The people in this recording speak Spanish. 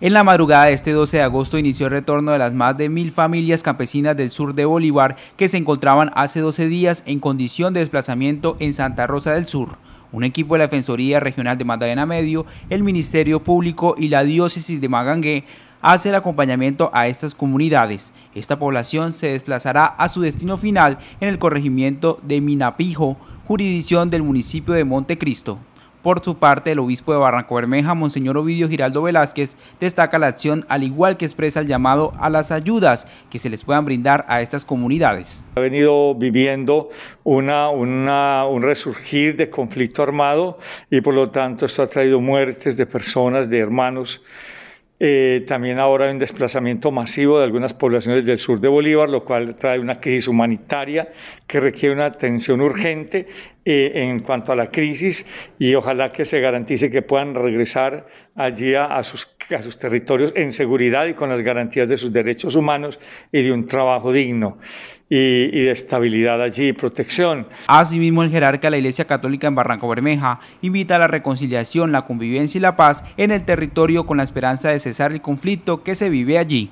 En la madrugada de este 12 de agosto inició el retorno de las más de mil familias campesinas del sur de Bolívar que se encontraban hace 12 días en condición de desplazamiento en Santa Rosa del Sur. Un equipo de la Defensoría Regional de Magdalena Medio, el Ministerio Público y la Diócesis de Magangué hace el acompañamiento a estas comunidades. Esta población se desplazará a su destino final en el corregimiento de Minapijo, jurisdicción del municipio de Montecristo. Por su parte, el obispo de Barranco Bermeja, Monseñor Ovidio Giraldo Velázquez, destaca la acción al igual que expresa el llamado a las ayudas que se les puedan brindar a estas comunidades. Ha venido viviendo una, un resurgir de conflicto armado y por lo tanto esto ha traído muertes de personas, de hermanos eh, también ahora hay un desplazamiento masivo de algunas poblaciones del sur de Bolívar, lo cual trae una crisis humanitaria que requiere una atención urgente eh, en cuanto a la crisis y ojalá que se garantice que puedan regresar allí a sus territorios en seguridad y con las garantías de sus derechos humanos y de un trabajo digno y, de estabilidad allí, protección. Asimismo, el jerarca de la Iglesia Católica en Barranco Bermeja invita a la reconciliación, la convivencia y la paz en el territorio con la esperanza de cesar el conflicto que se vive allí.